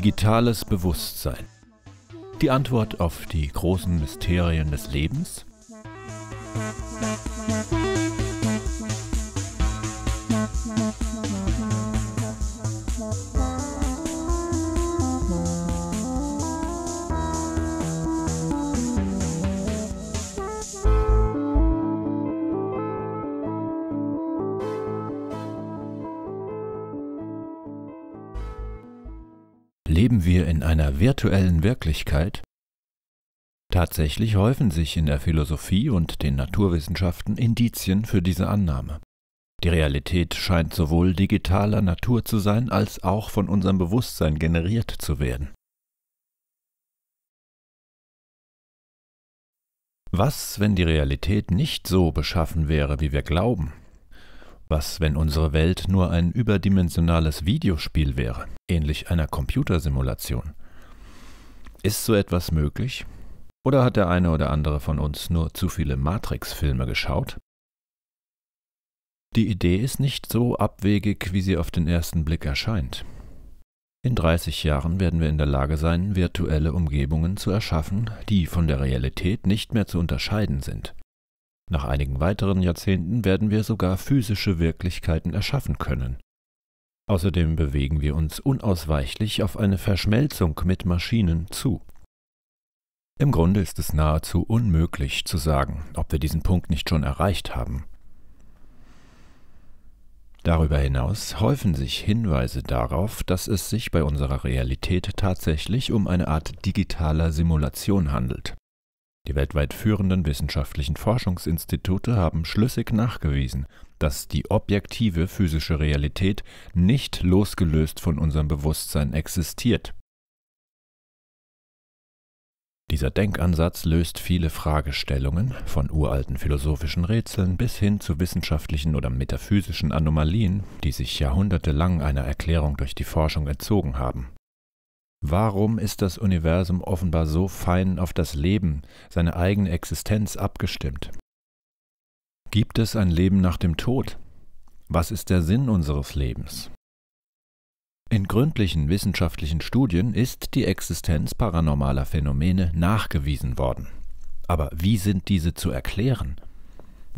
Digitales Bewusstsein. Die Antwort auf die großen Mysterien des Lebens virtuellen Wirklichkeit? Tatsächlich häufen sich in der Philosophie und den Naturwissenschaften Indizien für diese Annahme. Die Realität scheint sowohl digitaler Natur zu sein als auch von unserem Bewusstsein generiert zu werden. Was, wenn die Realität nicht so beschaffen wäre, wie wir glauben? Was, wenn unsere Welt nur ein überdimensionales Videospiel wäre, ähnlich einer Computersimulation? Ist so etwas möglich? Oder hat der eine oder andere von uns nur zu viele Matrix-Filme geschaut? Die Idee ist nicht so abwegig, wie sie auf den ersten Blick erscheint. In 30 Jahren werden wir in der Lage sein, virtuelle Umgebungen zu erschaffen, die von der Realität nicht mehr zu unterscheiden sind. Nach einigen weiteren Jahrzehnten werden wir sogar physische Wirklichkeiten erschaffen können, Außerdem bewegen wir uns unausweichlich auf eine Verschmelzung mit Maschinen zu. Im Grunde ist es nahezu unmöglich zu sagen, ob wir diesen Punkt nicht schon erreicht haben. Darüber hinaus häufen sich Hinweise darauf, dass es sich bei unserer Realität tatsächlich um eine Art digitaler Simulation handelt die weltweit führenden wissenschaftlichen Forschungsinstitute haben schlüssig nachgewiesen, dass die objektive physische Realität nicht losgelöst von unserem Bewusstsein existiert. Dieser Denkansatz löst viele Fragestellungen, von uralten philosophischen Rätseln bis hin zu wissenschaftlichen oder metaphysischen Anomalien, die sich jahrhundertelang einer Erklärung durch die Forschung entzogen haben. Warum ist das Universum offenbar so fein auf das Leben, seine eigene Existenz abgestimmt? Gibt es ein Leben nach dem Tod? Was ist der Sinn unseres Lebens? In gründlichen wissenschaftlichen Studien ist die Existenz paranormaler Phänomene nachgewiesen worden. Aber wie sind diese zu erklären?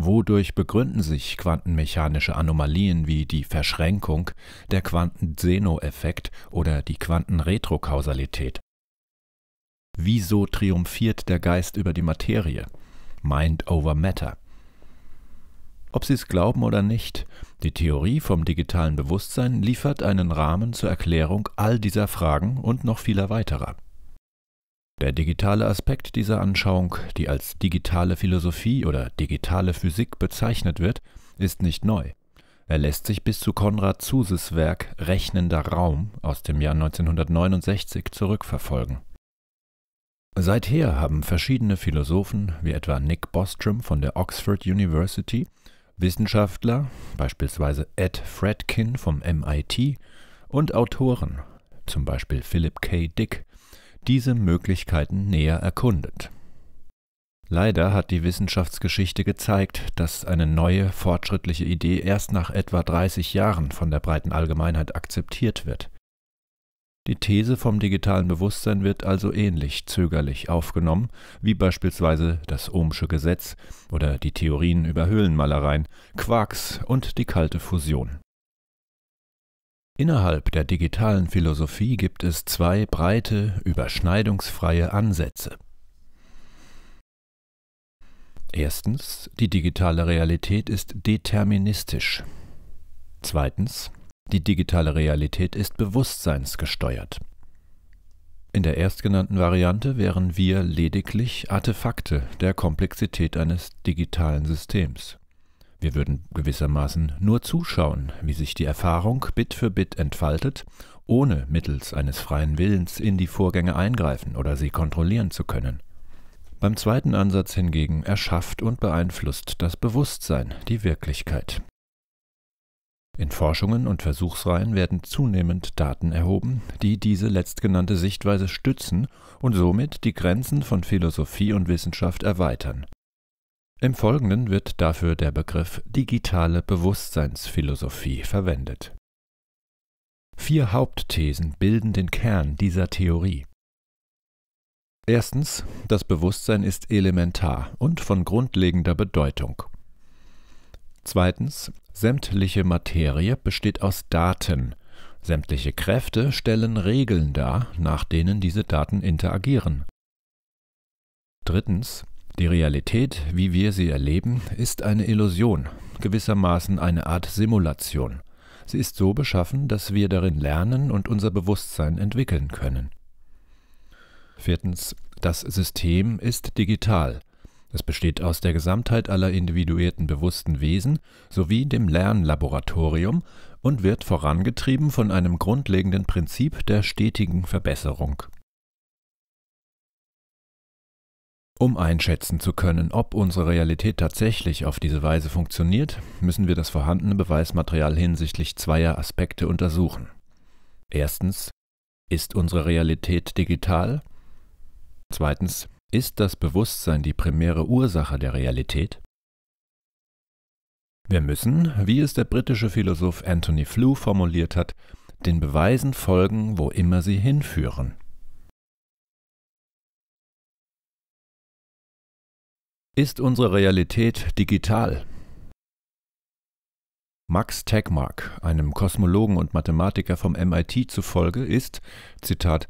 Wodurch begründen sich quantenmechanische Anomalien wie die Verschränkung, der Quanten-Zeno-Effekt oder die Quantenretrokausalität? Wieso triumphiert der Geist über die Materie? Mind over Matter. Ob Sie es glauben oder nicht, die Theorie vom digitalen Bewusstsein liefert einen Rahmen zur Erklärung all dieser Fragen und noch vieler weiterer. Der digitale Aspekt dieser Anschauung, die als digitale Philosophie oder digitale Physik bezeichnet wird, ist nicht neu. Er lässt sich bis zu Konrad Zuses Werk Rechnender Raum aus dem Jahr 1969 zurückverfolgen. Seither haben verschiedene Philosophen, wie etwa Nick Bostrom von der Oxford University, Wissenschaftler, beispielsweise Ed Fredkin vom MIT, und Autoren, zum Beispiel Philip K. Dick, diese Möglichkeiten näher erkundet. Leider hat die Wissenschaftsgeschichte gezeigt, dass eine neue, fortschrittliche Idee erst nach etwa 30 Jahren von der breiten Allgemeinheit akzeptiert wird. Die These vom digitalen Bewusstsein wird also ähnlich zögerlich aufgenommen, wie beispielsweise das Ohmsche Gesetz oder die Theorien über Höhlenmalereien, Quarks und die kalte Fusion Innerhalb der digitalen Philosophie gibt es zwei breite, überschneidungsfreie Ansätze. Erstens, die digitale Realität ist deterministisch. Zweitens, die digitale Realität ist bewusstseinsgesteuert. In der erstgenannten Variante wären wir lediglich Artefakte der Komplexität eines digitalen Systems. Wir würden gewissermaßen nur zuschauen, wie sich die Erfahrung Bit für Bit entfaltet, ohne mittels eines freien Willens in die Vorgänge eingreifen oder sie kontrollieren zu können. Beim zweiten Ansatz hingegen erschafft und beeinflusst das Bewusstsein die Wirklichkeit. In Forschungen und Versuchsreihen werden zunehmend Daten erhoben, die diese letztgenannte Sichtweise stützen und somit die Grenzen von Philosophie und Wissenschaft erweitern im Folgenden wird dafür der Begriff digitale Bewusstseinsphilosophie verwendet. Vier Hauptthesen bilden den Kern dieser Theorie. Erstens, das Bewusstsein ist elementar und von grundlegender Bedeutung. Zweitens, sämtliche Materie besteht aus Daten. Sämtliche Kräfte stellen Regeln dar, nach denen diese Daten interagieren. Drittens, die Realität, wie wir sie erleben, ist eine Illusion, gewissermaßen eine Art Simulation. Sie ist so beschaffen, dass wir darin lernen und unser Bewusstsein entwickeln können. Viertens, das System ist digital. Es besteht aus der Gesamtheit aller individuierten bewussten Wesen sowie dem Lernlaboratorium und wird vorangetrieben von einem grundlegenden Prinzip der stetigen Verbesserung. Um einschätzen zu können, ob unsere Realität tatsächlich auf diese Weise funktioniert, müssen wir das vorhandene Beweismaterial hinsichtlich zweier Aspekte untersuchen. Erstens, ist unsere Realität digital? Zweitens, ist das Bewusstsein die primäre Ursache der Realität? Wir müssen, wie es der britische Philosoph Anthony Flew formuliert hat, den Beweisen folgen, wo immer sie hinführen. Ist unsere Realität digital? Max Tegmark, einem Kosmologen und Mathematiker vom MIT zufolge, ist, Zitat,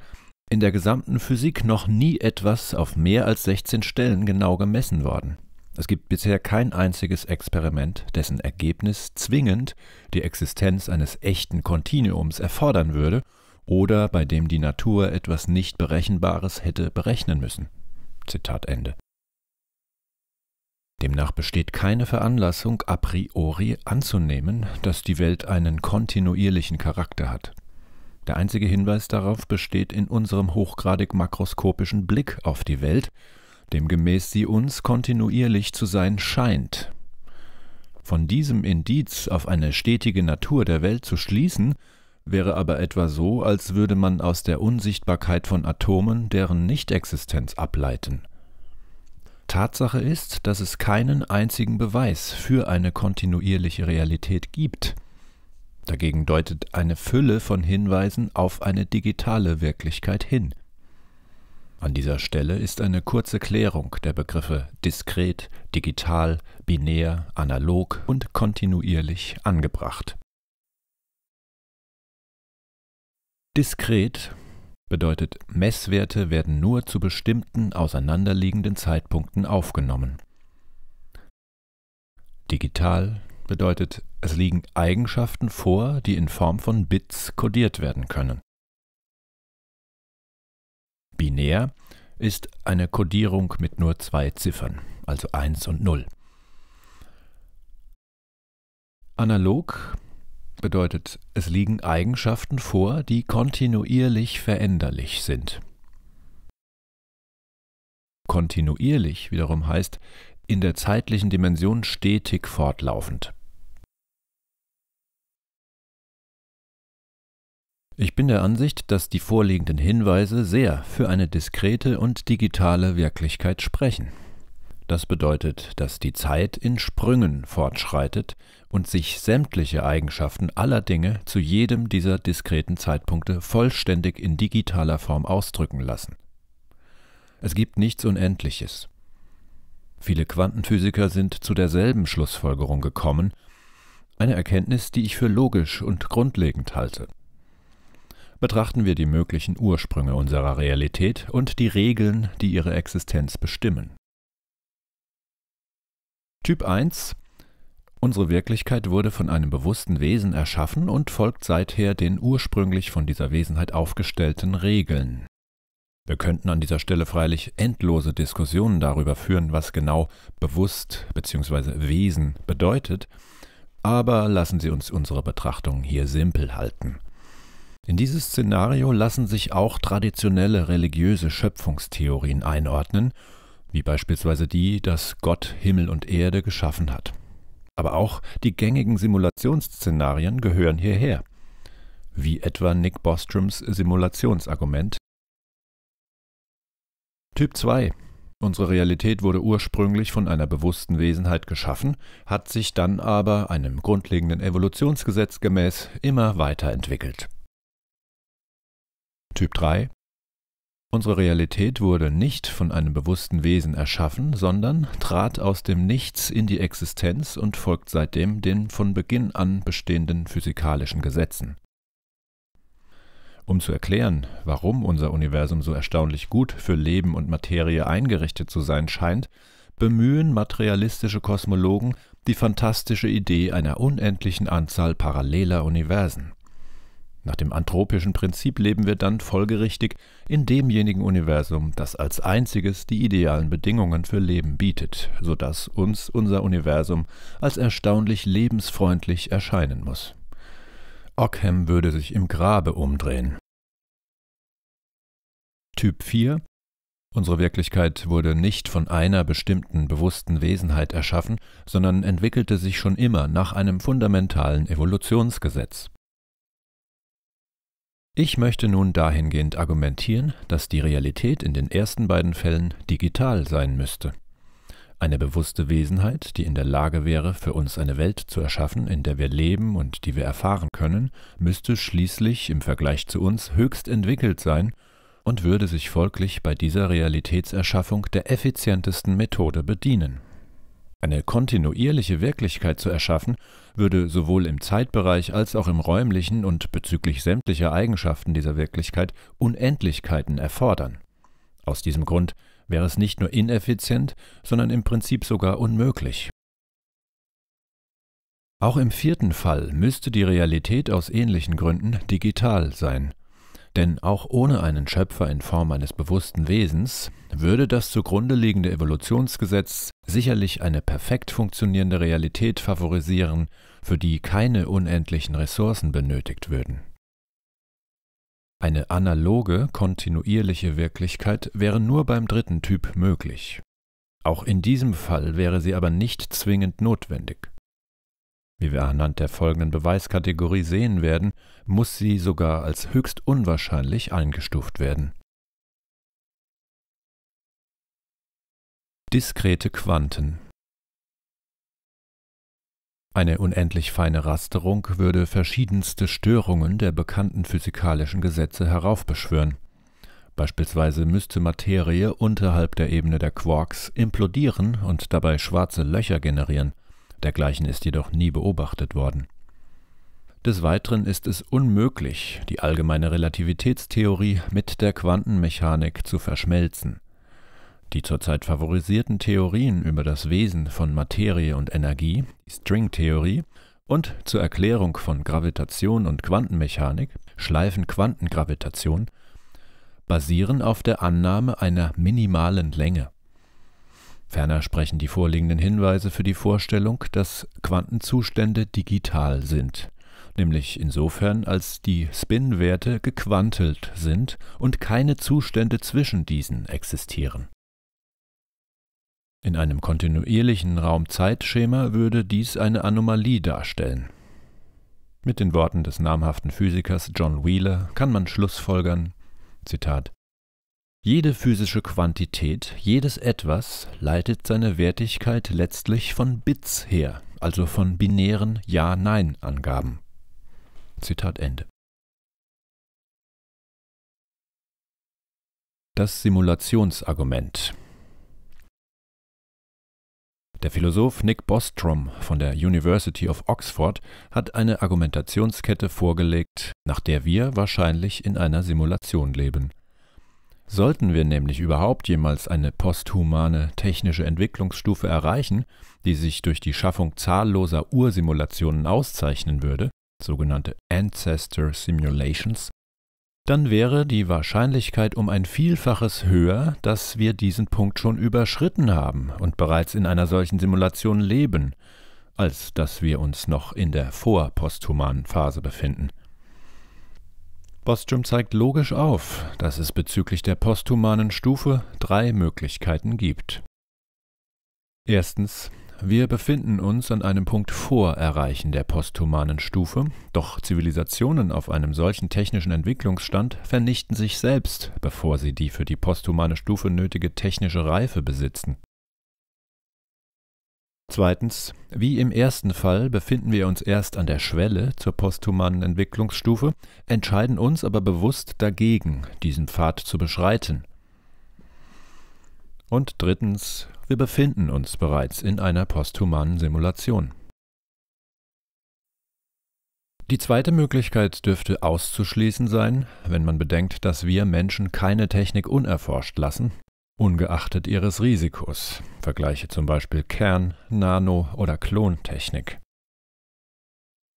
in der gesamten Physik noch nie etwas auf mehr als 16 Stellen genau gemessen worden. Es gibt bisher kein einziges Experiment, dessen Ergebnis zwingend die Existenz eines echten Kontinuums erfordern würde oder bei dem die Natur etwas nicht Berechenbares hätte berechnen müssen. Zitat Ende. Demnach besteht keine Veranlassung a priori anzunehmen, dass die Welt einen kontinuierlichen Charakter hat. Der einzige Hinweis darauf besteht in unserem hochgradig makroskopischen Blick auf die Welt, demgemäß sie uns kontinuierlich zu sein scheint. Von diesem Indiz auf eine stetige Natur der Welt zu schließen, wäre aber etwa so, als würde man aus der Unsichtbarkeit von Atomen deren Nichtexistenz ableiten – Tatsache ist, dass es keinen einzigen Beweis für eine kontinuierliche Realität gibt. Dagegen deutet eine Fülle von Hinweisen auf eine digitale Wirklichkeit hin. An dieser Stelle ist eine kurze Klärung der Begriffe diskret, digital, binär, analog und kontinuierlich angebracht. Diskret bedeutet Messwerte werden nur zu bestimmten auseinanderliegenden Zeitpunkten aufgenommen. Digital bedeutet, es liegen Eigenschaften vor, die in Form von Bits kodiert werden können. Binär ist eine Kodierung mit nur zwei Ziffern, also 1 und 0. Analog bedeutet, es liegen Eigenschaften vor, die kontinuierlich veränderlich sind. Kontinuierlich wiederum heißt in der zeitlichen Dimension stetig fortlaufend. Ich bin der Ansicht, dass die vorliegenden Hinweise sehr für eine diskrete und digitale Wirklichkeit sprechen. Das bedeutet, dass die Zeit in Sprüngen fortschreitet, und sich sämtliche Eigenschaften aller Dinge zu jedem dieser diskreten Zeitpunkte vollständig in digitaler Form ausdrücken lassen. Es gibt nichts Unendliches. Viele Quantenphysiker sind zu derselben Schlussfolgerung gekommen, eine Erkenntnis, die ich für logisch und grundlegend halte. Betrachten wir die möglichen Ursprünge unserer Realität und die Regeln, die ihre Existenz bestimmen. Typ 1 Unsere Wirklichkeit wurde von einem bewussten Wesen erschaffen und folgt seither den ursprünglich von dieser Wesenheit aufgestellten Regeln. Wir könnten an dieser Stelle freilich endlose Diskussionen darüber führen, was genau bewusst bzw. Wesen bedeutet, aber lassen Sie uns unsere Betrachtung hier simpel halten. In dieses Szenario lassen sich auch traditionelle religiöse Schöpfungstheorien einordnen, wie beispielsweise die, dass Gott Himmel und Erde geschaffen hat. Aber auch die gängigen Simulationsszenarien gehören hierher, wie etwa Nick Bostroms Simulationsargument. Typ 2 Unsere Realität wurde ursprünglich von einer bewussten Wesenheit geschaffen, hat sich dann aber einem grundlegenden Evolutionsgesetz gemäß immer weiterentwickelt. Typ 3 Unsere Realität wurde nicht von einem bewussten Wesen erschaffen, sondern trat aus dem Nichts in die Existenz und folgt seitdem den von Beginn an bestehenden physikalischen Gesetzen. Um zu erklären, warum unser Universum so erstaunlich gut für Leben und Materie eingerichtet zu sein scheint, bemühen materialistische Kosmologen die fantastische Idee einer unendlichen Anzahl paralleler Universen. Nach dem anthropischen Prinzip leben wir dann folgerichtig in demjenigen Universum, das als einziges die idealen Bedingungen für Leben bietet, sodass uns unser Universum als erstaunlich lebensfreundlich erscheinen muss. Ockham würde sich im Grabe umdrehen. Typ 4 Unsere Wirklichkeit wurde nicht von einer bestimmten bewussten Wesenheit erschaffen, sondern entwickelte sich schon immer nach einem fundamentalen Evolutionsgesetz. Ich möchte nun dahingehend argumentieren, dass die Realität in den ersten beiden Fällen digital sein müsste. Eine bewusste Wesenheit, die in der Lage wäre, für uns eine Welt zu erschaffen, in der wir leben und die wir erfahren können, müsste schließlich im Vergleich zu uns höchst entwickelt sein und würde sich folglich bei dieser Realitätserschaffung der effizientesten Methode bedienen eine kontinuierliche Wirklichkeit zu erschaffen, würde sowohl im Zeitbereich als auch im räumlichen und bezüglich sämtlicher Eigenschaften dieser Wirklichkeit Unendlichkeiten erfordern. Aus diesem Grund wäre es nicht nur ineffizient, sondern im Prinzip sogar unmöglich. Auch im vierten Fall müsste die Realität aus ähnlichen Gründen digital sein, denn auch ohne einen Schöpfer in Form eines bewussten Wesens würde das zugrunde liegende Evolutionsgesetz sicherlich eine perfekt funktionierende Realität favorisieren, für die keine unendlichen Ressourcen benötigt würden. Eine analoge, kontinuierliche Wirklichkeit wäre nur beim dritten Typ möglich. Auch in diesem Fall wäre sie aber nicht zwingend notwendig wie wir anhand der folgenden Beweiskategorie sehen werden, muss sie sogar als höchst unwahrscheinlich eingestuft werden. Diskrete Quanten Eine unendlich feine Rasterung würde verschiedenste Störungen der bekannten physikalischen Gesetze heraufbeschwören. Beispielsweise müsste Materie unterhalb der Ebene der Quarks implodieren und dabei schwarze Löcher generieren, dergleichen ist jedoch nie beobachtet worden. Des Weiteren ist es unmöglich, die allgemeine Relativitätstheorie mit der Quantenmechanik zu verschmelzen. Die zurzeit favorisierten Theorien über das Wesen von Materie und Energie, die Stringtheorie, und zur Erklärung von Gravitation und Quantenmechanik, Schleifenquantengravitation, basieren auf der Annahme einer minimalen Länge. Ferner sprechen die vorliegenden Hinweise für die Vorstellung, dass Quantenzustände digital sind, nämlich insofern, als die Spin-Werte gequantelt sind und keine Zustände zwischen diesen existieren. In einem kontinuierlichen raum zeit würde dies eine Anomalie darstellen. Mit den Worten des namhaften Physikers John Wheeler kann man schlussfolgern, Zitat, jede physische Quantität, jedes Etwas leitet seine Wertigkeit letztlich von Bits her, also von binären Ja-Nein-Angaben. Zitat Ende. Das Simulationsargument der Philosoph Nick Bostrom von der University of Oxford hat eine Argumentationskette vorgelegt, nach der wir wahrscheinlich in einer Simulation leben. Sollten wir nämlich überhaupt jemals eine posthumane technische Entwicklungsstufe erreichen, die sich durch die Schaffung zahlloser Ursimulationen auszeichnen würde, sogenannte Ancestor Simulations, dann wäre die Wahrscheinlichkeit um ein Vielfaches höher, dass wir diesen Punkt schon überschritten haben und bereits in einer solchen Simulation leben, als dass wir uns noch in der vorposthumanen Phase befinden. Bostrom zeigt logisch auf, dass es bezüglich der posthumanen Stufe drei Möglichkeiten gibt. Erstens, wir befinden uns an einem Punkt vor Erreichen der posthumanen Stufe, doch Zivilisationen auf einem solchen technischen Entwicklungsstand vernichten sich selbst, bevor sie die für die posthumane Stufe nötige technische Reife besitzen Zweitens, wie im ersten Fall befinden wir uns erst an der Schwelle zur posthumanen Entwicklungsstufe, entscheiden uns aber bewusst dagegen, diesen Pfad zu beschreiten. Und drittens, wir befinden uns bereits in einer posthumanen Simulation. Die zweite Möglichkeit dürfte auszuschließen sein, wenn man bedenkt, dass wir Menschen keine Technik unerforscht lassen ungeachtet ihres Risikos. Vergleiche zum Beispiel Kern-, Nano- oder Klontechnik.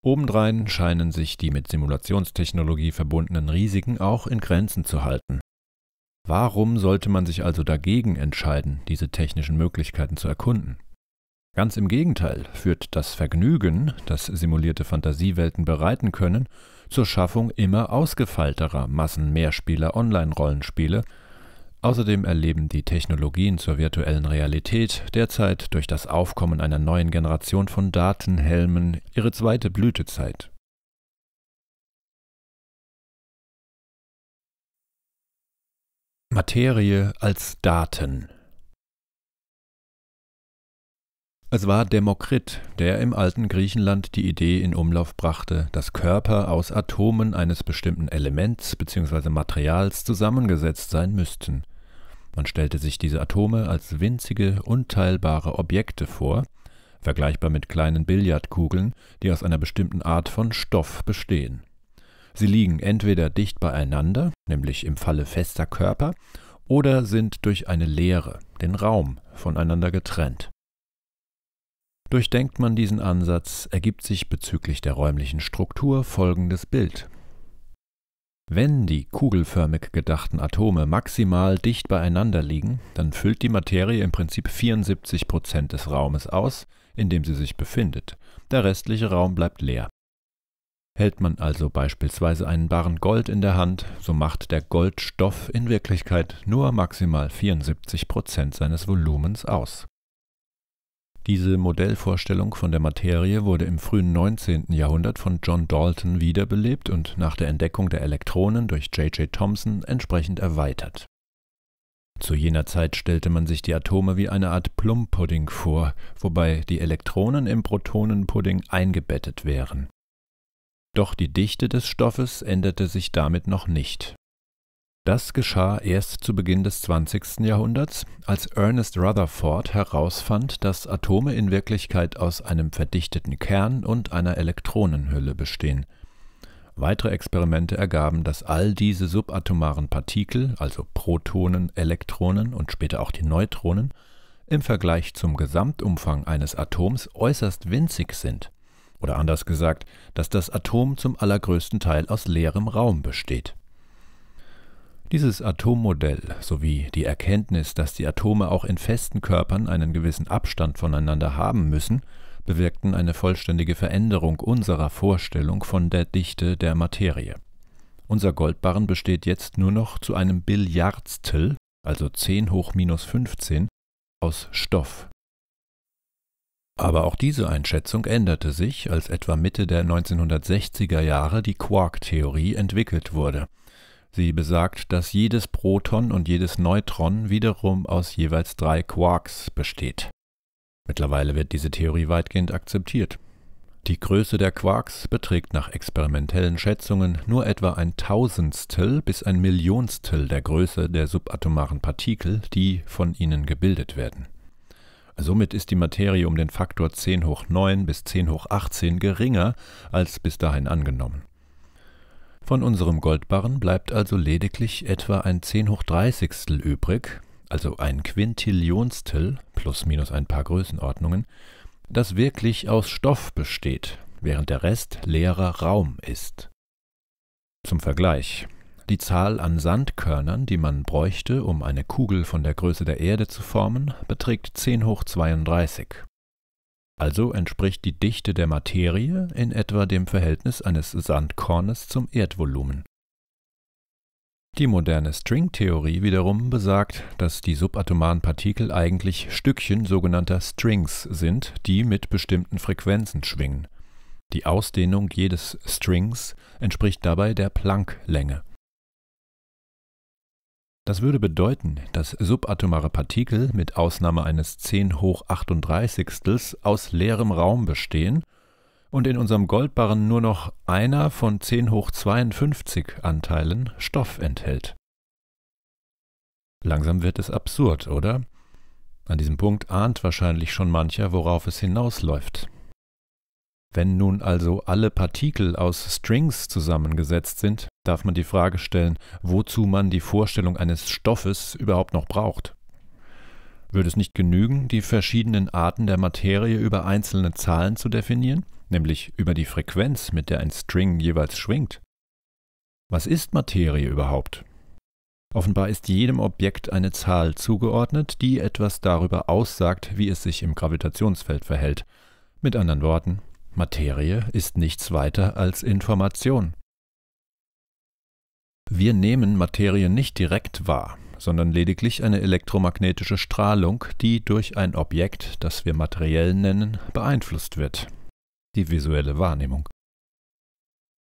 Obendrein scheinen sich die mit Simulationstechnologie verbundenen Risiken auch in Grenzen zu halten. Warum sollte man sich also dagegen entscheiden, diese technischen Möglichkeiten zu erkunden? Ganz im Gegenteil führt das Vergnügen, das simulierte Fantasiewelten bereiten können, zur Schaffung immer ausgefeilterer Massenmehrspieler Online-Rollenspiele, Außerdem erleben die Technologien zur virtuellen Realität derzeit durch das Aufkommen einer neuen Generation von Datenhelmen ihre zweite Blütezeit. Materie als Daten Es war Demokrit, der im alten Griechenland die Idee in Umlauf brachte, dass Körper aus Atomen eines bestimmten Elements bzw. Materials zusammengesetzt sein müssten. Man stellte sich diese Atome als winzige, unteilbare Objekte vor, vergleichbar mit kleinen Billardkugeln, die aus einer bestimmten Art von Stoff bestehen. Sie liegen entweder dicht beieinander, nämlich im Falle fester Körper, oder sind durch eine Leere, den Raum, voneinander getrennt. Durchdenkt man diesen Ansatz, ergibt sich bezüglich der räumlichen Struktur folgendes Bild. Wenn die kugelförmig gedachten Atome maximal dicht beieinander liegen, dann füllt die Materie im Prinzip 74 Prozent des Raumes aus, in dem sie sich befindet. Der restliche Raum bleibt leer. Hält man also beispielsweise einen Barren Gold in der Hand, so macht der Goldstoff in Wirklichkeit nur maximal 74 Prozent seines Volumens aus. Diese Modellvorstellung von der Materie wurde im frühen 19. Jahrhundert von John Dalton wiederbelebt und nach der Entdeckung der Elektronen durch J.J. Thomson entsprechend erweitert. Zu jener Zeit stellte man sich die Atome wie eine Art Plumpudding vor, wobei die Elektronen im Protonenpudding eingebettet wären. Doch die Dichte des Stoffes änderte sich damit noch nicht das geschah erst zu Beginn des 20. Jahrhunderts, als Ernest Rutherford herausfand, dass Atome in Wirklichkeit aus einem verdichteten Kern und einer Elektronenhülle bestehen. Weitere Experimente ergaben, dass all diese subatomaren Partikel, also Protonen, Elektronen und später auch die Neutronen, im Vergleich zum Gesamtumfang eines Atoms äußerst winzig sind. Oder anders gesagt, dass das Atom zum allergrößten Teil aus leerem Raum besteht dieses Atommodell sowie die Erkenntnis, dass die Atome auch in festen Körpern einen gewissen Abstand voneinander haben müssen, bewirkten eine vollständige Veränderung unserer Vorstellung von der Dichte der Materie. Unser Goldbarren besteht jetzt nur noch zu einem Billiardstel, also 10 hoch minus 15, aus Stoff. Aber auch diese Einschätzung änderte sich, als etwa Mitte der 1960er Jahre die Quark-Theorie entwickelt wurde – Sie besagt, dass jedes Proton und jedes Neutron wiederum aus jeweils drei Quarks besteht. Mittlerweile wird diese Theorie weitgehend akzeptiert. Die Größe der Quarks beträgt nach experimentellen Schätzungen nur etwa ein Tausendstel bis ein Millionstel der Größe der subatomaren Partikel, die von ihnen gebildet werden. Somit ist die Materie um den Faktor 10 hoch 9 bis 10 hoch 18 geringer als bis dahin angenommen. Von unserem Goldbarren bleibt also lediglich etwa ein 10 hoch 30 übrig, also ein Quintillionstel plus minus ein paar Größenordnungen, das wirklich aus Stoff besteht, während der Rest leerer Raum ist. Zum Vergleich. Die Zahl an Sandkörnern, die man bräuchte, um eine Kugel von der Größe der Erde zu formen, beträgt 10 hoch 32. Also entspricht die Dichte der Materie in etwa dem Verhältnis eines Sandkornes zum Erdvolumen. Die moderne Stringtheorie wiederum besagt, dass die subatomaren Partikel eigentlich Stückchen sogenannter Strings sind, die mit bestimmten Frequenzen schwingen. Die Ausdehnung jedes Strings entspricht dabei der Planck-Länge. Das würde bedeuten, dass subatomare Partikel mit Ausnahme eines 10 hoch 38 aus leerem Raum bestehen und in unserem Goldbarren nur noch einer von 10 hoch 52 Anteilen Stoff enthält. Langsam wird es absurd, oder? An diesem Punkt ahnt wahrscheinlich schon mancher, worauf es hinausläuft. Wenn nun also alle Partikel aus Strings zusammengesetzt sind, darf man die Frage stellen, wozu man die Vorstellung eines Stoffes überhaupt noch braucht. Würde es nicht genügen, die verschiedenen Arten der Materie über einzelne Zahlen zu definieren, nämlich über die Frequenz, mit der ein String jeweils schwingt? Was ist Materie überhaupt? Offenbar ist jedem Objekt eine Zahl zugeordnet, die etwas darüber aussagt, wie es sich im Gravitationsfeld verhält. Mit anderen Worten, Materie ist nichts weiter als Information. Wir nehmen Materie nicht direkt wahr, sondern lediglich eine elektromagnetische Strahlung, die durch ein Objekt, das wir materiell nennen, beeinflusst wird. Die visuelle Wahrnehmung.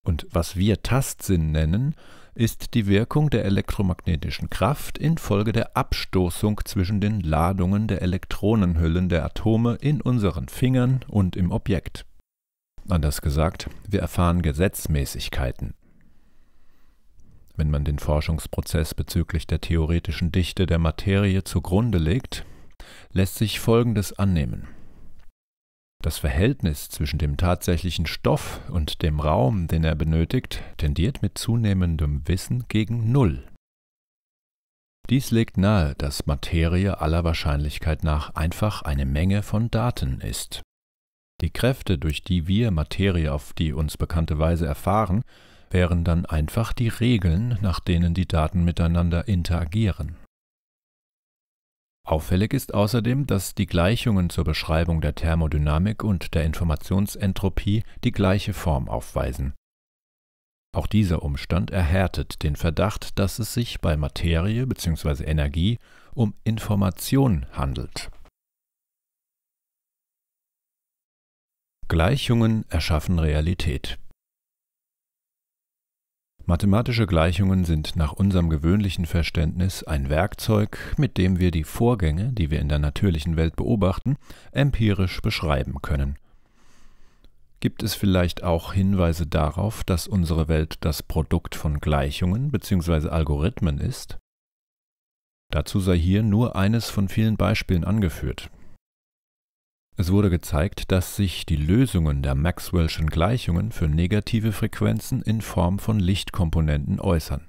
Und was wir Tastsinn nennen, ist die Wirkung der elektromagnetischen Kraft infolge der Abstoßung zwischen den Ladungen der Elektronenhüllen der Atome in unseren Fingern und im Objekt. Anders gesagt, wir erfahren Gesetzmäßigkeiten. Wenn man den Forschungsprozess bezüglich der theoretischen Dichte der Materie zugrunde legt, lässt sich Folgendes annehmen. Das Verhältnis zwischen dem tatsächlichen Stoff und dem Raum, den er benötigt, tendiert mit zunehmendem Wissen gegen Null. Dies legt nahe, dass Materie aller Wahrscheinlichkeit nach einfach eine Menge von Daten ist. Die Kräfte, durch die wir Materie auf die uns bekannte Weise erfahren, wären dann einfach die Regeln, nach denen die Daten miteinander interagieren. Auffällig ist außerdem, dass die Gleichungen zur Beschreibung der Thermodynamik und der Informationsentropie die gleiche Form aufweisen. Auch dieser Umstand erhärtet den Verdacht, dass es sich bei Materie bzw. Energie um Information handelt. Gleichungen erschaffen Realität. Mathematische Gleichungen sind nach unserem gewöhnlichen Verständnis ein Werkzeug, mit dem wir die Vorgänge, die wir in der natürlichen Welt beobachten, empirisch beschreiben können. Gibt es vielleicht auch Hinweise darauf, dass unsere Welt das Produkt von Gleichungen bzw. Algorithmen ist? Dazu sei hier nur eines von vielen Beispielen angeführt. Es wurde gezeigt, dass sich die Lösungen der Maxwell'schen Gleichungen für negative Frequenzen in Form von Lichtkomponenten äußern.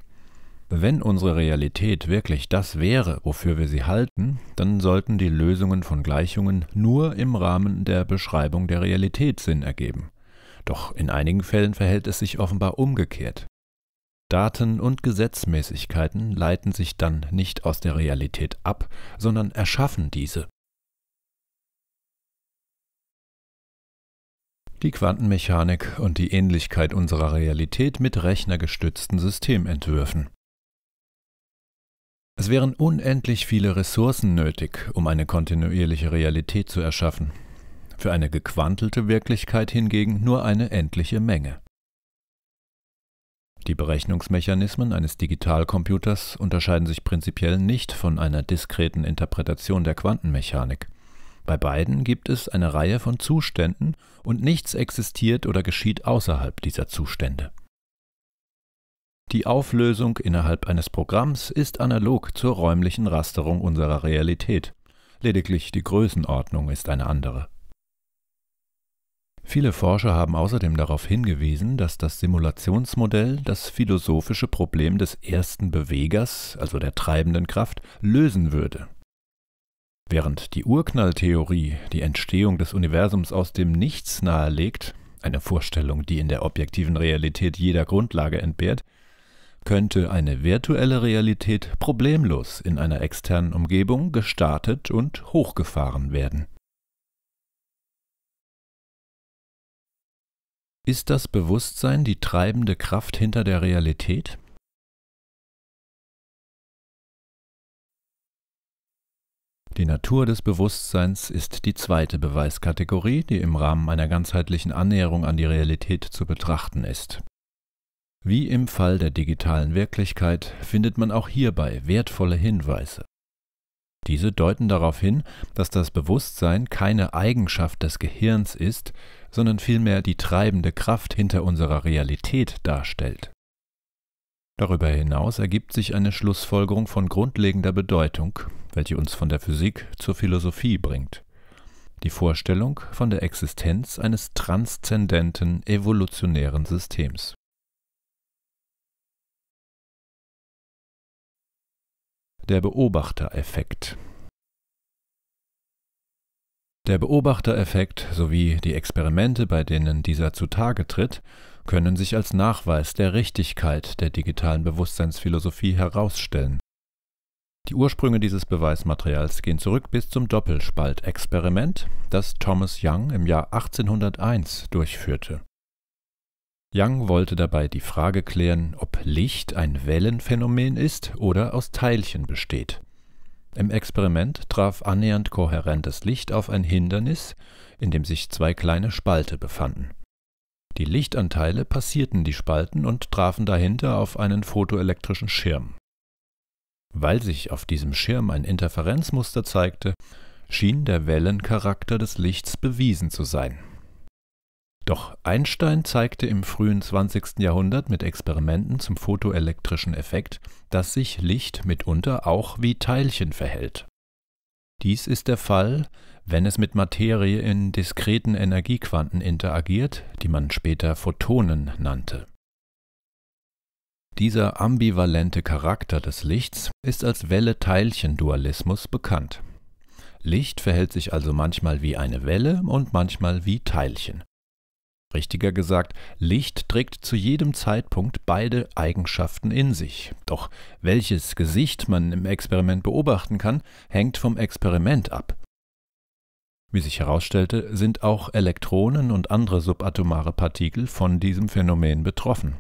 Wenn unsere Realität wirklich das wäre, wofür wir sie halten, dann sollten die Lösungen von Gleichungen nur im Rahmen der Beschreibung der Realität Sinn ergeben. Doch in einigen Fällen verhält es sich offenbar umgekehrt. Daten und Gesetzmäßigkeiten leiten sich dann nicht aus der Realität ab, sondern erschaffen diese die Quantenmechanik und die Ähnlichkeit unserer Realität mit rechnergestützten Systementwürfen. Es wären unendlich viele Ressourcen nötig, um eine kontinuierliche Realität zu erschaffen, für eine gequantelte Wirklichkeit hingegen nur eine endliche Menge. Die Berechnungsmechanismen eines Digitalcomputers unterscheiden sich prinzipiell nicht von einer diskreten Interpretation der Quantenmechanik. Bei beiden gibt es eine Reihe von Zuständen und nichts existiert oder geschieht außerhalb dieser Zustände. Die Auflösung innerhalb eines Programms ist analog zur räumlichen Rasterung unserer Realität, lediglich die Größenordnung ist eine andere. Viele Forscher haben außerdem darauf hingewiesen, dass das Simulationsmodell das philosophische Problem des ersten Bewegers, also der treibenden Kraft, lösen würde, Während die Urknalltheorie die Entstehung des Universums aus dem Nichts nahelegt, eine Vorstellung, die in der objektiven Realität jeder Grundlage entbehrt, könnte eine virtuelle Realität problemlos in einer externen Umgebung gestartet und hochgefahren werden. Ist das Bewusstsein die treibende Kraft hinter der Realität? Die Natur des Bewusstseins ist die zweite Beweiskategorie, die im Rahmen einer ganzheitlichen Annäherung an die Realität zu betrachten ist. Wie im Fall der digitalen Wirklichkeit findet man auch hierbei wertvolle Hinweise. Diese deuten darauf hin, dass das Bewusstsein keine Eigenschaft des Gehirns ist, sondern vielmehr die treibende Kraft hinter unserer Realität darstellt. Darüber hinaus ergibt sich eine Schlussfolgerung von grundlegender Bedeutung, welche uns von der Physik zur Philosophie bringt. Die Vorstellung von der Existenz eines transzendenten evolutionären Systems. Der Beobachtereffekt der Beobachtereffekt sowie die Experimente, bei denen dieser zutage tritt, können sich als Nachweis der Richtigkeit der digitalen Bewusstseinsphilosophie herausstellen die Ursprünge dieses Beweismaterials gehen zurück bis zum Doppelspaltexperiment, das Thomas Young im Jahr 1801 durchführte. Young wollte dabei die Frage klären, ob Licht ein Wellenphänomen ist oder aus Teilchen besteht. Im Experiment traf annähernd kohärentes Licht auf ein Hindernis, in dem sich zwei kleine Spalte befanden. Die Lichtanteile passierten die Spalten und trafen dahinter auf einen photoelektrischen Schirm. Weil sich auf diesem Schirm ein Interferenzmuster zeigte, schien der Wellencharakter des Lichts bewiesen zu sein. Doch Einstein zeigte im frühen 20. Jahrhundert mit Experimenten zum photoelektrischen Effekt, dass sich Licht mitunter auch wie Teilchen verhält. Dies ist der Fall, wenn es mit Materie in diskreten Energiequanten interagiert, die man später Photonen nannte. Dieser ambivalente Charakter des Lichts ist als Welle-Teilchen-Dualismus bekannt. Licht verhält sich also manchmal wie eine Welle und manchmal wie Teilchen. Richtiger gesagt, Licht trägt zu jedem Zeitpunkt beide Eigenschaften in sich. Doch welches Gesicht man im Experiment beobachten kann, hängt vom Experiment ab. Wie sich herausstellte, sind auch Elektronen und andere subatomare Partikel von diesem Phänomen betroffen.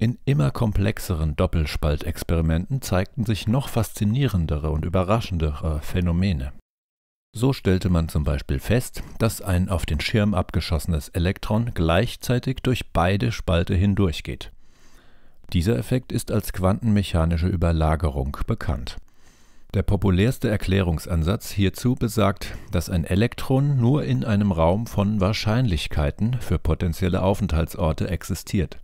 In immer komplexeren Doppelspaltexperimenten zeigten sich noch faszinierendere und überraschendere Phänomene. So stellte man zum Beispiel fest, dass ein auf den Schirm abgeschossenes Elektron gleichzeitig durch beide Spalte hindurchgeht. Dieser Effekt ist als quantenmechanische Überlagerung bekannt. Der populärste Erklärungsansatz hierzu besagt, dass ein Elektron nur in einem Raum von Wahrscheinlichkeiten für potenzielle Aufenthaltsorte existiert.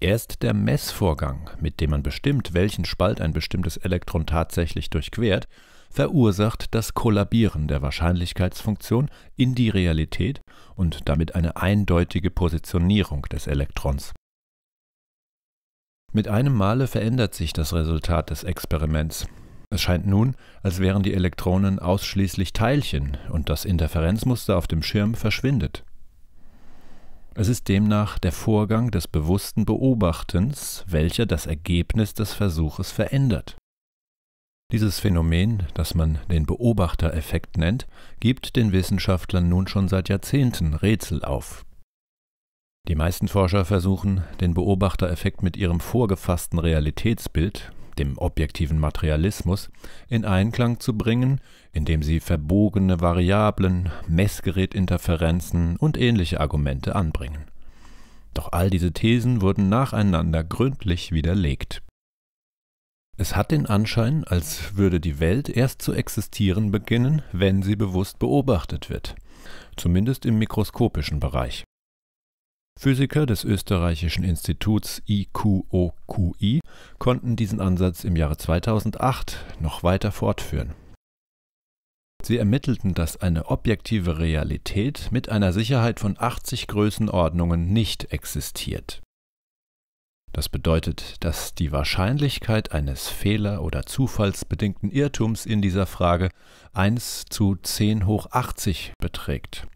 Erst der Messvorgang, mit dem man bestimmt, welchen Spalt ein bestimmtes Elektron tatsächlich durchquert, verursacht das Kollabieren der Wahrscheinlichkeitsfunktion in die Realität und damit eine eindeutige Positionierung des Elektrons. Mit einem Male verändert sich das Resultat des Experiments. Es scheint nun, als wären die Elektronen ausschließlich Teilchen und das Interferenzmuster auf dem Schirm verschwindet. Es ist demnach der Vorgang des bewussten Beobachtens, welcher das Ergebnis des Versuches verändert. Dieses Phänomen, das man den Beobachtereffekt nennt, gibt den Wissenschaftlern nun schon seit Jahrzehnten Rätsel auf. Die meisten Forscher versuchen, den Beobachtereffekt mit ihrem vorgefassten Realitätsbild dem objektiven Materialismus, in Einklang zu bringen, indem sie verbogene Variablen, Messgerätinterferenzen und ähnliche Argumente anbringen. Doch all diese Thesen wurden nacheinander gründlich widerlegt. Es hat den Anschein, als würde die Welt erst zu existieren beginnen, wenn sie bewusst beobachtet wird, zumindest im mikroskopischen Bereich. Physiker des österreichischen Instituts IQOQI konnten diesen Ansatz im Jahre 2008 noch weiter fortführen. Sie ermittelten, dass eine objektive Realität mit einer Sicherheit von 80 Größenordnungen nicht existiert. Das bedeutet, dass die Wahrscheinlichkeit eines fehler- oder zufallsbedingten Irrtums in dieser Frage 1 zu 10 hoch 80 beträgt.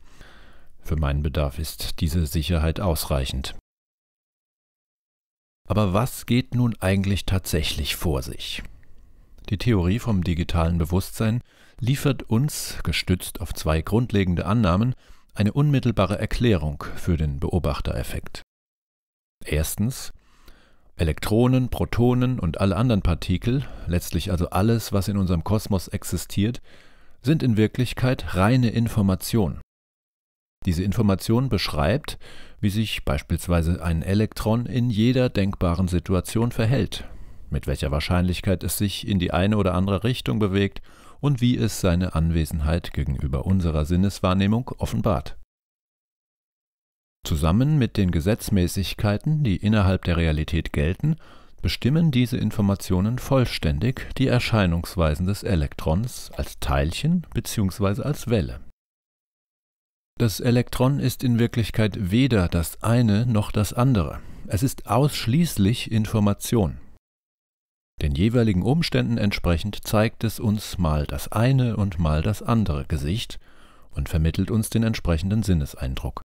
Für meinen Bedarf ist diese Sicherheit ausreichend. Aber was geht nun eigentlich tatsächlich vor sich? Die Theorie vom digitalen Bewusstsein liefert uns, gestützt auf zwei grundlegende Annahmen, eine unmittelbare Erklärung für den Beobachtereffekt. Erstens, Elektronen, Protonen und alle anderen Partikel, letztlich also alles, was in unserem Kosmos existiert, sind in Wirklichkeit reine Information, diese Information beschreibt, wie sich beispielsweise ein Elektron in jeder denkbaren Situation verhält, mit welcher Wahrscheinlichkeit es sich in die eine oder andere Richtung bewegt und wie es seine Anwesenheit gegenüber unserer Sinneswahrnehmung offenbart. Zusammen mit den Gesetzmäßigkeiten, die innerhalb der Realität gelten, bestimmen diese Informationen vollständig die Erscheinungsweisen des Elektrons als Teilchen bzw. als Welle. Das Elektron ist in Wirklichkeit weder das eine noch das andere. Es ist ausschließlich Information. Den jeweiligen Umständen entsprechend zeigt es uns mal das eine und mal das andere Gesicht und vermittelt uns den entsprechenden Sinneseindruck.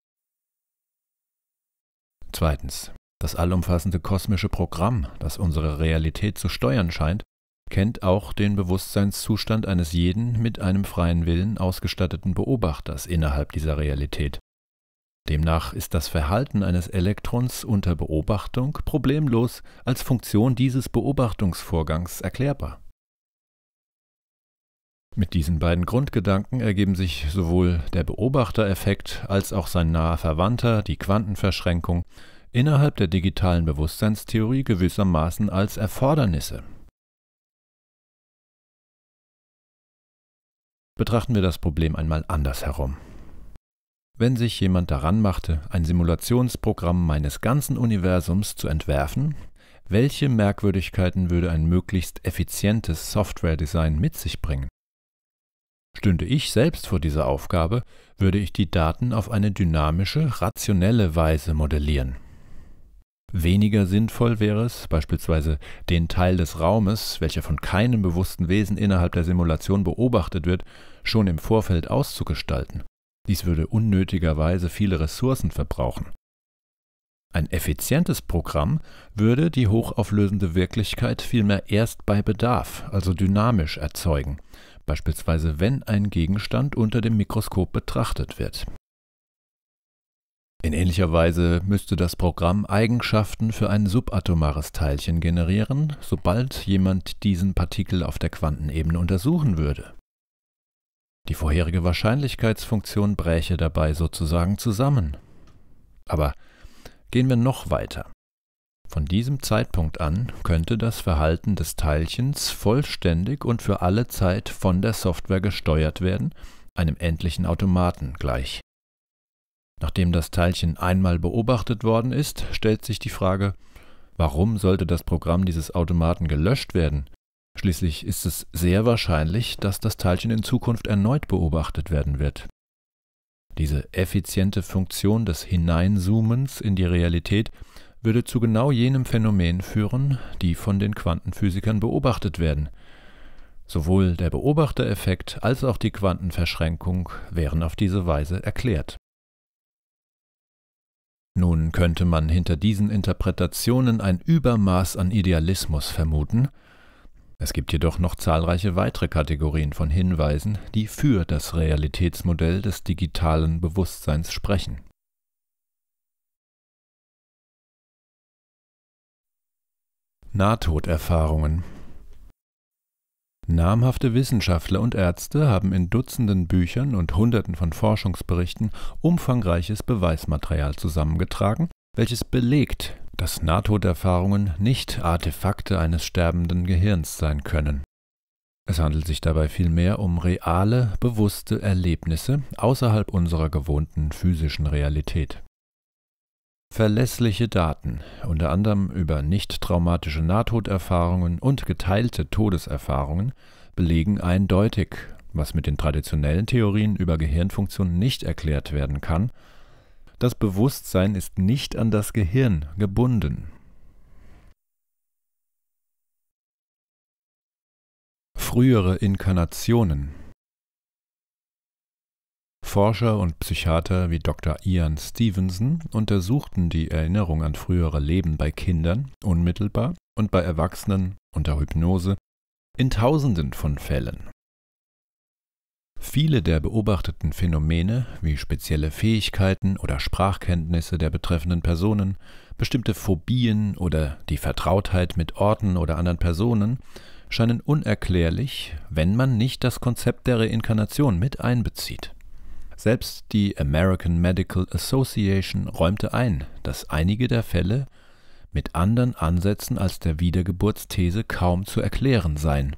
Zweitens. Das allumfassende kosmische Programm, das unsere Realität zu steuern scheint, kennt auch den Bewusstseinszustand eines jeden mit einem freien Willen ausgestatteten Beobachters innerhalb dieser Realität. Demnach ist das Verhalten eines Elektrons unter Beobachtung problemlos als Funktion dieses Beobachtungsvorgangs erklärbar. Mit diesen beiden Grundgedanken ergeben sich sowohl der Beobachtereffekt als auch sein naher Verwandter, die Quantenverschränkung, innerhalb der digitalen Bewusstseinstheorie gewissermaßen als Erfordernisse Betrachten wir das Problem einmal andersherum. Wenn sich jemand daran machte, ein Simulationsprogramm meines ganzen Universums zu entwerfen, welche Merkwürdigkeiten würde ein möglichst effizientes Software-Design mit sich bringen? Stünde ich selbst vor dieser Aufgabe, würde ich die Daten auf eine dynamische, rationelle Weise modellieren. Weniger sinnvoll wäre es, beispielsweise den Teil des Raumes, welcher von keinem bewussten Wesen innerhalb der Simulation beobachtet wird, schon im Vorfeld auszugestalten. Dies würde unnötigerweise viele Ressourcen verbrauchen. Ein effizientes Programm würde die hochauflösende Wirklichkeit vielmehr erst bei Bedarf, also dynamisch, erzeugen, beispielsweise wenn ein Gegenstand unter dem Mikroskop betrachtet wird in ähnlicher Weise müsste das Programm Eigenschaften für ein subatomares Teilchen generieren, sobald jemand diesen Partikel auf der Quantenebene untersuchen würde. Die vorherige Wahrscheinlichkeitsfunktion bräche dabei sozusagen zusammen. Aber gehen wir noch weiter. Von diesem Zeitpunkt an könnte das Verhalten des Teilchens vollständig und für alle Zeit von der Software gesteuert werden, einem endlichen Automaten gleich. Nachdem das Teilchen einmal beobachtet worden ist, stellt sich die Frage, warum sollte das Programm dieses Automaten gelöscht werden? Schließlich ist es sehr wahrscheinlich, dass das Teilchen in Zukunft erneut beobachtet werden wird. Diese effiziente Funktion des Hineinzoomens in die Realität würde zu genau jenem Phänomen führen, die von den Quantenphysikern beobachtet werden. Sowohl der Beobachtereffekt als auch die Quantenverschränkung wären auf diese Weise erklärt. Nun könnte man hinter diesen Interpretationen ein Übermaß an Idealismus vermuten, es gibt jedoch noch zahlreiche weitere Kategorien von Hinweisen, die für das Realitätsmodell des digitalen Bewusstseins sprechen. Nahtoderfahrungen Namhafte Wissenschaftler und Ärzte haben in Dutzenden Büchern und Hunderten von Forschungsberichten umfangreiches Beweismaterial zusammengetragen, welches belegt, dass Nahtoderfahrungen nicht Artefakte eines sterbenden Gehirns sein können. Es handelt sich dabei vielmehr um reale, bewusste Erlebnisse außerhalb unserer gewohnten physischen Realität. Verlässliche Daten, unter anderem über nicht-traumatische Nahtoderfahrungen und geteilte Todeserfahrungen, belegen eindeutig, was mit den traditionellen Theorien über Gehirnfunktion nicht erklärt werden kann, das Bewusstsein ist nicht an das Gehirn gebunden. Frühere Inkarnationen Forscher und Psychiater wie Dr. Ian Stevenson untersuchten die Erinnerung an frühere Leben bei Kindern unmittelbar und bei Erwachsenen unter Hypnose in Tausenden von Fällen. Viele der beobachteten Phänomene, wie spezielle Fähigkeiten oder Sprachkenntnisse der betreffenden Personen, bestimmte Phobien oder die Vertrautheit mit Orten oder anderen Personen, scheinen unerklärlich, wenn man nicht das Konzept der Reinkarnation mit einbezieht. Selbst die American Medical Association räumte ein, dass einige der Fälle mit anderen Ansätzen als der Wiedergeburtsthese kaum zu erklären seien.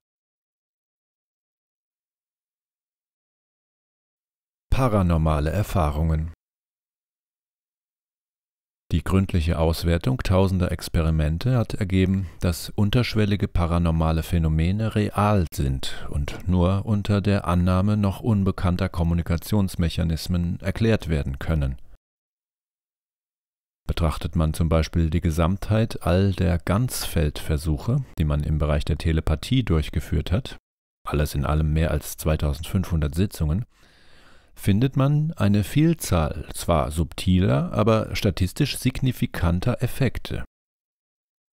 Paranormale Erfahrungen die gründliche Auswertung tausender Experimente hat ergeben, dass unterschwellige paranormale Phänomene real sind und nur unter der Annahme noch unbekannter Kommunikationsmechanismen erklärt werden können. Betrachtet man zum Beispiel die Gesamtheit all der Ganzfeldversuche, die man im Bereich der Telepathie durchgeführt hat, alles in allem mehr als 2500 Sitzungen, findet man eine Vielzahl zwar subtiler, aber statistisch signifikanter Effekte.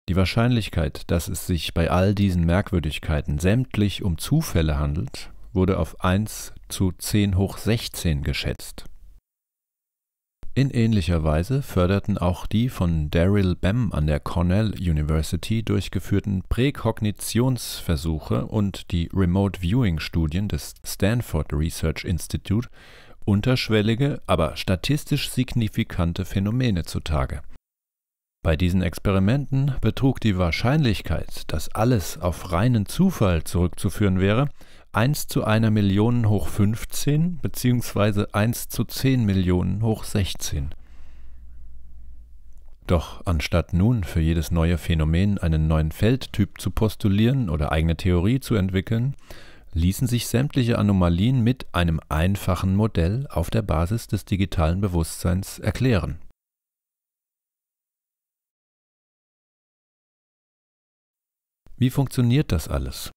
Die Wahrscheinlichkeit, dass es sich bei all diesen Merkwürdigkeiten sämtlich um Zufälle handelt, wurde auf 1 zu 10 hoch 16 geschätzt. In ähnlicher Weise förderten auch die von Daryl Bem an der Cornell University durchgeführten Präkognitionsversuche und die Remote Viewing Studien des Stanford Research Institute unterschwellige, aber statistisch signifikante Phänomene zutage. Bei diesen Experimenten betrug die Wahrscheinlichkeit, dass alles auf reinen Zufall zurückzuführen wäre, 1 zu 1 Million hoch 15 bzw. 1 zu 10 Millionen hoch 16. Doch anstatt nun für jedes neue Phänomen einen neuen Feldtyp zu postulieren oder eigene Theorie zu entwickeln, ließen sich sämtliche Anomalien mit einem einfachen Modell auf der Basis des digitalen Bewusstseins erklären. Wie funktioniert das alles?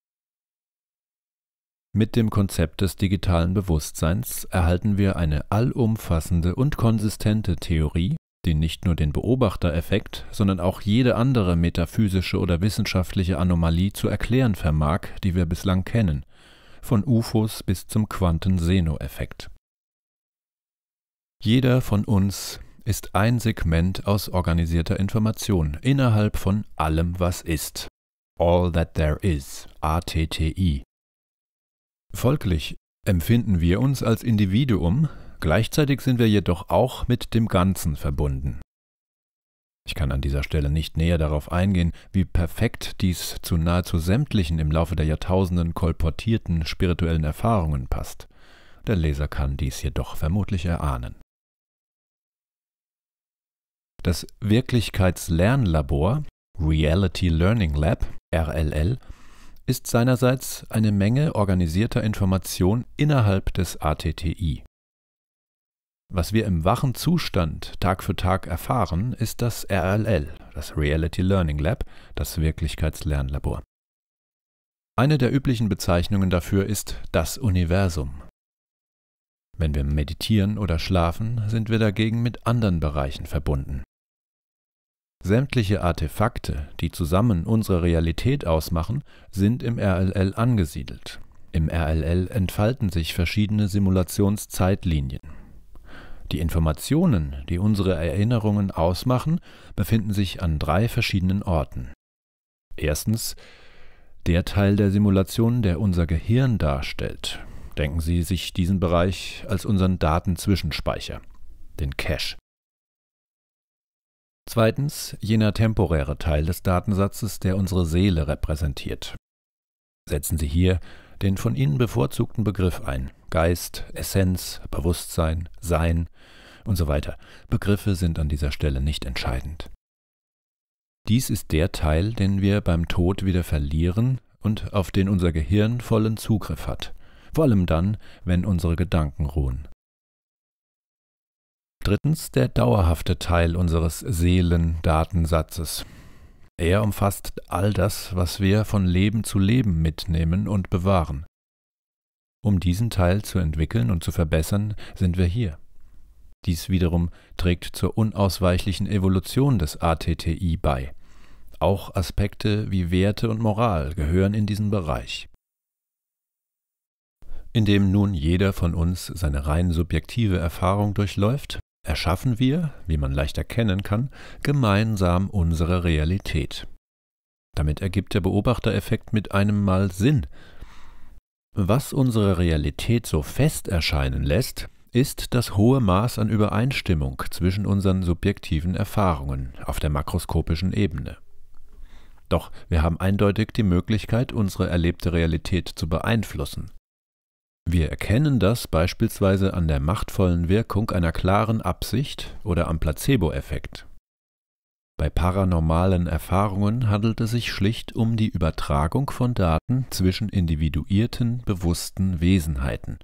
Mit dem Konzept des digitalen Bewusstseins erhalten wir eine allumfassende und konsistente Theorie, die nicht nur den Beobachtereffekt, sondern auch jede andere metaphysische oder wissenschaftliche Anomalie zu erklären vermag, die wir bislang kennen, von UFOs bis zum Quanten-Seno-Effekt. Jeder von uns ist ein Segment aus organisierter Information innerhalb von allem, was ist. All that there is, ATTI. Folglich empfinden wir uns als Individuum, gleichzeitig sind wir jedoch auch mit dem Ganzen verbunden. Ich kann an dieser Stelle nicht näher darauf eingehen, wie perfekt dies zu nahezu sämtlichen im Laufe der Jahrtausenden kolportierten spirituellen Erfahrungen passt. Der Leser kann dies jedoch vermutlich erahnen. Das Wirklichkeitslernlabor Reality Learning Lab RLL ist seinerseits eine Menge organisierter Information innerhalb des ATTI. Was wir im wachen Zustand Tag für Tag erfahren, ist das RLL, das Reality Learning Lab, das Wirklichkeitslernlabor. Eine der üblichen Bezeichnungen dafür ist das Universum. Wenn wir meditieren oder schlafen, sind wir dagegen mit anderen Bereichen verbunden. Sämtliche Artefakte, die zusammen unsere Realität ausmachen, sind im RLL angesiedelt. Im RLL entfalten sich verschiedene Simulationszeitlinien. Die Informationen, die unsere Erinnerungen ausmachen, befinden sich an drei verschiedenen Orten. Erstens der Teil der Simulation, der unser Gehirn darstellt. Denken Sie sich diesen Bereich als unseren Datenzwischenspeicher, den Cache. Zweitens jener temporäre Teil des Datensatzes, der unsere Seele repräsentiert. Setzen Sie hier den von Ihnen bevorzugten Begriff ein. Geist, Essenz, Bewusstsein, Sein und so weiter. Begriffe sind an dieser Stelle nicht entscheidend. Dies ist der Teil, den wir beim Tod wieder verlieren und auf den unser Gehirn vollen Zugriff hat, vor allem dann, wenn unsere Gedanken ruhen. Drittens der dauerhafte Teil unseres Seelendatensatzes. Er umfasst all das, was wir von Leben zu Leben mitnehmen und bewahren. Um diesen Teil zu entwickeln und zu verbessern, sind wir hier. Dies wiederum trägt zur unausweichlichen Evolution des ATTI bei. Auch Aspekte wie Werte und Moral gehören in diesen Bereich. Indem nun jeder von uns seine rein subjektive Erfahrung durchläuft, erschaffen wir, wie man leicht erkennen kann, gemeinsam unsere Realität. Damit ergibt der Beobachtereffekt mit einem Mal Sinn. Was unsere Realität so fest erscheinen lässt, ist das hohe Maß an Übereinstimmung zwischen unseren subjektiven Erfahrungen auf der makroskopischen Ebene. Doch wir haben eindeutig die Möglichkeit, unsere erlebte Realität zu beeinflussen. Wir erkennen das beispielsweise an der machtvollen Wirkung einer klaren Absicht oder am Placebo-Effekt. Bei paranormalen Erfahrungen handelt es sich schlicht um die Übertragung von Daten zwischen individuierten, bewussten Wesenheiten,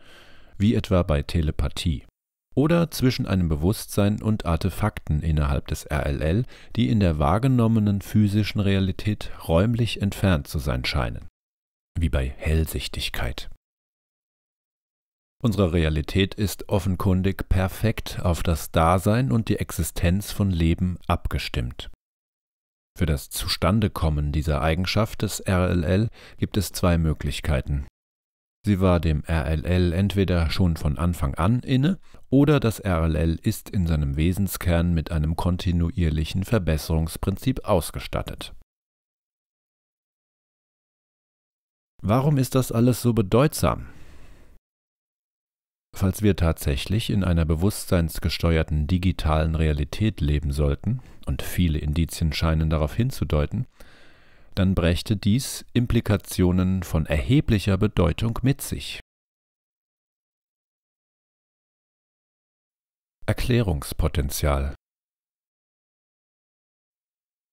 wie etwa bei Telepathie, oder zwischen einem Bewusstsein und Artefakten innerhalb des RLL, die in der wahrgenommenen physischen Realität räumlich entfernt zu sein scheinen, wie bei Hellsichtigkeit. Unsere Realität ist offenkundig perfekt auf das Dasein und die Existenz von Leben abgestimmt. Für das Zustandekommen dieser Eigenschaft des RLL gibt es zwei Möglichkeiten. Sie war dem RLL entweder schon von Anfang an inne oder das RLL ist in seinem Wesenskern mit einem kontinuierlichen Verbesserungsprinzip ausgestattet. Warum ist das alles so bedeutsam? Falls wir tatsächlich in einer bewusstseinsgesteuerten digitalen Realität leben sollten, und viele Indizien scheinen darauf hinzudeuten, dann brächte dies Implikationen von erheblicher Bedeutung mit sich. Erklärungspotenzial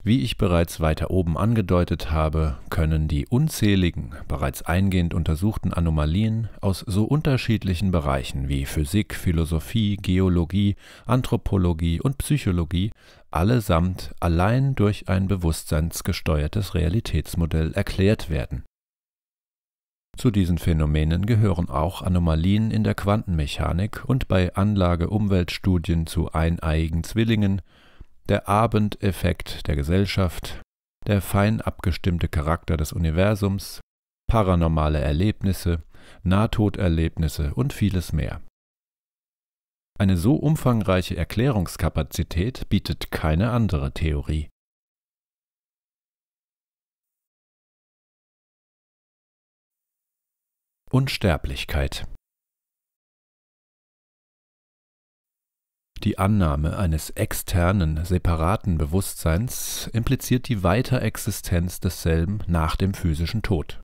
wie ich bereits weiter oben angedeutet habe, können die unzähligen, bereits eingehend untersuchten Anomalien aus so unterschiedlichen Bereichen wie Physik, Philosophie, Geologie, Anthropologie und Psychologie allesamt allein durch ein bewusstseinsgesteuertes Realitätsmodell erklärt werden. Zu diesen Phänomenen gehören auch Anomalien in der Quantenmechanik und bei Anlage-Umweltstudien zu eineiigen Zwillingen, der Abendeffekt der Gesellschaft, der fein abgestimmte Charakter des Universums, paranormale Erlebnisse, Nahtoderlebnisse und vieles mehr. Eine so umfangreiche Erklärungskapazität bietet keine andere Theorie. Unsterblichkeit Die Annahme eines externen, separaten Bewusstseins impliziert die Weiterexistenz desselben nach dem physischen Tod.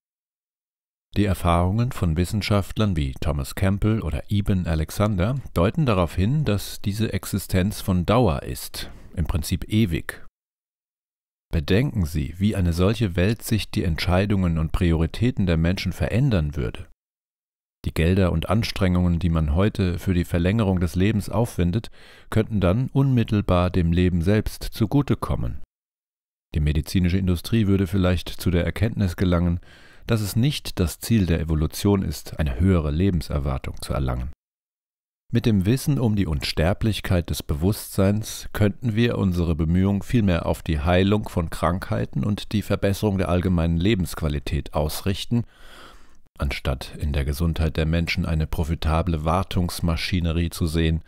Die Erfahrungen von Wissenschaftlern wie Thomas Campbell oder Ibn Alexander deuten darauf hin, dass diese Existenz von Dauer ist, im Prinzip ewig. Bedenken Sie, wie eine solche Weltsicht die Entscheidungen und Prioritäten der Menschen verändern würde. Die Gelder und Anstrengungen, die man heute für die Verlängerung des Lebens aufwendet, könnten dann unmittelbar dem Leben selbst zugutekommen. Die medizinische Industrie würde vielleicht zu der Erkenntnis gelangen, dass es nicht das Ziel der Evolution ist, eine höhere Lebenserwartung zu erlangen. Mit dem Wissen um die Unsterblichkeit des Bewusstseins könnten wir unsere Bemühungen vielmehr auf die Heilung von Krankheiten und die Verbesserung der allgemeinen Lebensqualität ausrichten anstatt in der Gesundheit der Menschen eine profitable Wartungsmaschinerie zu sehen,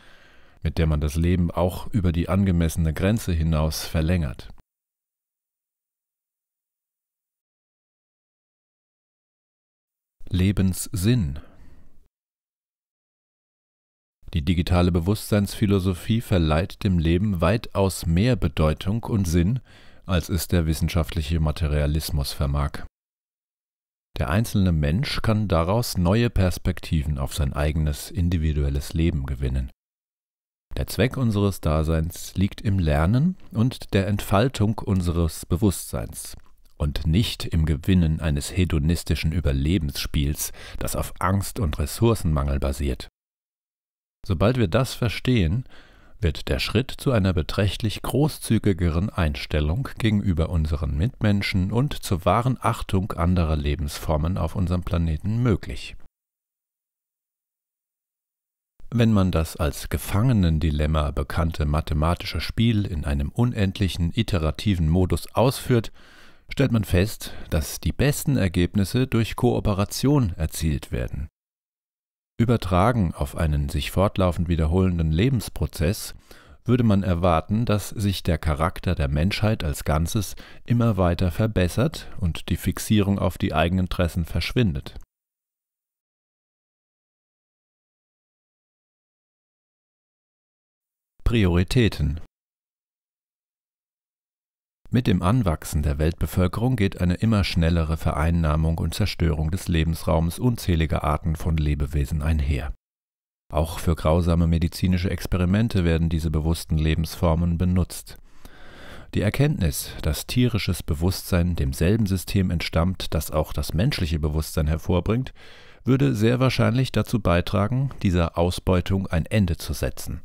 mit der man das Leben auch über die angemessene Grenze hinaus verlängert. Lebenssinn Die digitale Bewusstseinsphilosophie verleiht dem Leben weitaus mehr Bedeutung und Sinn, als es der wissenschaftliche Materialismus vermag. Der einzelne Mensch kann daraus neue Perspektiven auf sein eigenes individuelles Leben gewinnen. Der Zweck unseres Daseins liegt im Lernen und der Entfaltung unseres Bewusstseins und nicht im Gewinnen eines hedonistischen Überlebensspiels, das auf Angst und Ressourcenmangel basiert. Sobald wir das verstehen, wird der Schritt zu einer beträchtlich großzügigeren Einstellung gegenüber unseren Mitmenschen und zur wahren Achtung anderer Lebensformen auf unserem Planeten möglich. Wenn man das als Gefangenendilemma bekannte mathematische Spiel in einem unendlichen iterativen Modus ausführt, stellt man fest, dass die besten Ergebnisse durch Kooperation erzielt werden Übertragen auf einen sich fortlaufend wiederholenden Lebensprozess würde man erwarten, dass sich der Charakter der Menschheit als Ganzes immer weiter verbessert und die Fixierung auf die eigenen Interessen verschwindet. Prioritäten mit dem Anwachsen der Weltbevölkerung geht eine immer schnellere Vereinnahmung und Zerstörung des Lebensraums unzähliger Arten von Lebewesen einher. Auch für grausame medizinische Experimente werden diese bewussten Lebensformen benutzt. Die Erkenntnis, dass tierisches Bewusstsein demselben System entstammt, das auch das menschliche Bewusstsein hervorbringt, würde sehr wahrscheinlich dazu beitragen, dieser Ausbeutung ein Ende zu setzen.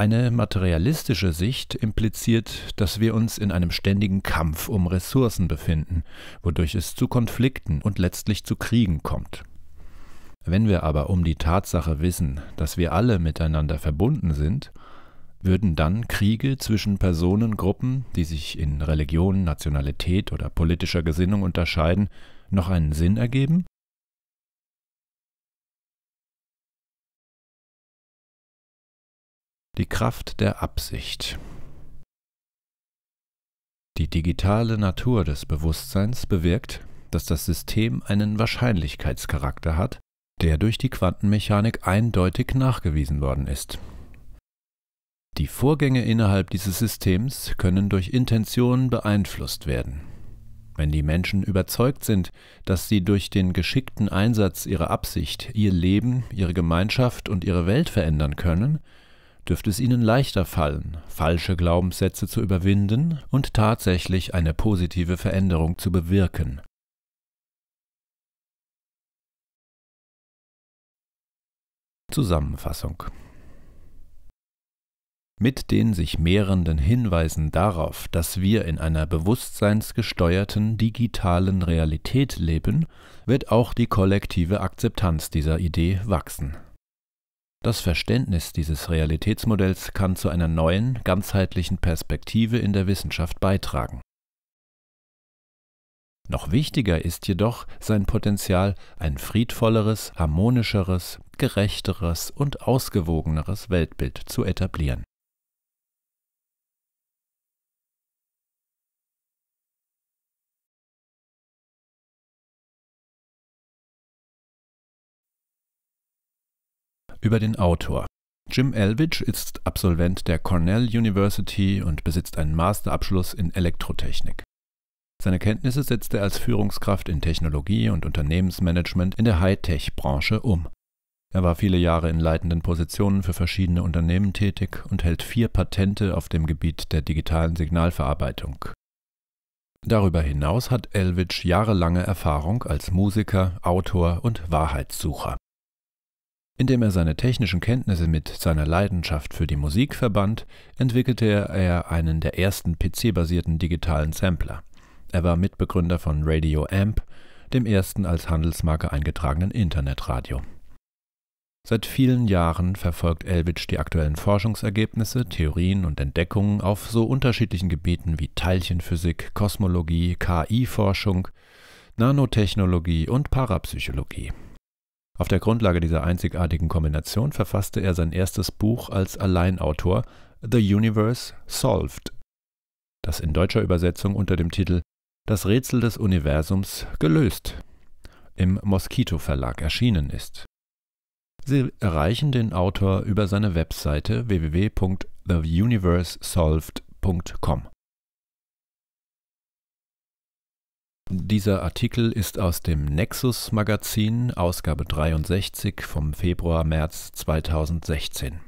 Eine materialistische Sicht impliziert, dass wir uns in einem ständigen Kampf um Ressourcen befinden, wodurch es zu Konflikten und letztlich zu Kriegen kommt. Wenn wir aber um die Tatsache wissen, dass wir alle miteinander verbunden sind, würden dann Kriege zwischen Personengruppen, die sich in Religion, Nationalität oder politischer Gesinnung unterscheiden, noch einen Sinn ergeben? Die Kraft der Absicht. Die digitale Natur des Bewusstseins bewirkt, dass das System einen Wahrscheinlichkeitscharakter hat, der durch die Quantenmechanik eindeutig nachgewiesen worden ist. Die Vorgänge innerhalb dieses Systems können durch Intentionen beeinflusst werden. Wenn die Menschen überzeugt sind, dass sie durch den geschickten Einsatz ihrer Absicht ihr Leben, ihre Gemeinschaft und ihre Welt verändern können, dürfte es Ihnen leichter fallen, falsche Glaubenssätze zu überwinden und tatsächlich eine positive Veränderung zu bewirken. Zusammenfassung mit den sich mehrenden Hinweisen darauf, dass wir in einer bewusstseinsgesteuerten digitalen Realität leben, wird auch die kollektive Akzeptanz dieser Idee wachsen. Das Verständnis dieses Realitätsmodells kann zu einer neuen, ganzheitlichen Perspektive in der Wissenschaft beitragen. Noch wichtiger ist jedoch sein Potenzial, ein friedvolleres, harmonischeres, gerechteres und ausgewogeneres Weltbild zu etablieren. Über den Autor. Jim Elvidge ist Absolvent der Cornell University und besitzt einen Masterabschluss in Elektrotechnik. Seine Kenntnisse setzt er als Führungskraft in Technologie und Unternehmensmanagement in der Hightech-Branche um. Er war viele Jahre in leitenden Positionen für verschiedene Unternehmen tätig und hält vier Patente auf dem Gebiet der digitalen Signalverarbeitung. Darüber hinaus hat Elvidge jahrelange Erfahrung als Musiker, Autor und Wahrheitssucher. Indem er seine technischen Kenntnisse mit seiner Leidenschaft für die Musik verband, entwickelte er einen der ersten PC-basierten digitalen Sampler. Er war Mitbegründer von Radio Amp, dem ersten als Handelsmarke eingetragenen Internetradio. Seit vielen Jahren verfolgt Elbitsch die aktuellen Forschungsergebnisse, Theorien und Entdeckungen auf so unterschiedlichen Gebieten wie Teilchenphysik, Kosmologie, KI-Forschung, Nanotechnologie und Parapsychologie. Auf der Grundlage dieser einzigartigen Kombination verfasste er sein erstes Buch als Alleinautor The Universe Solved, das in deutscher Übersetzung unter dem Titel Das Rätsel des Universums gelöst im Mosquito Verlag erschienen ist. Sie erreichen den Autor über seine Webseite www.theuniversesolved.com. Dieser Artikel ist aus dem Nexus Magazin, Ausgabe 63 vom Februar-März 2016.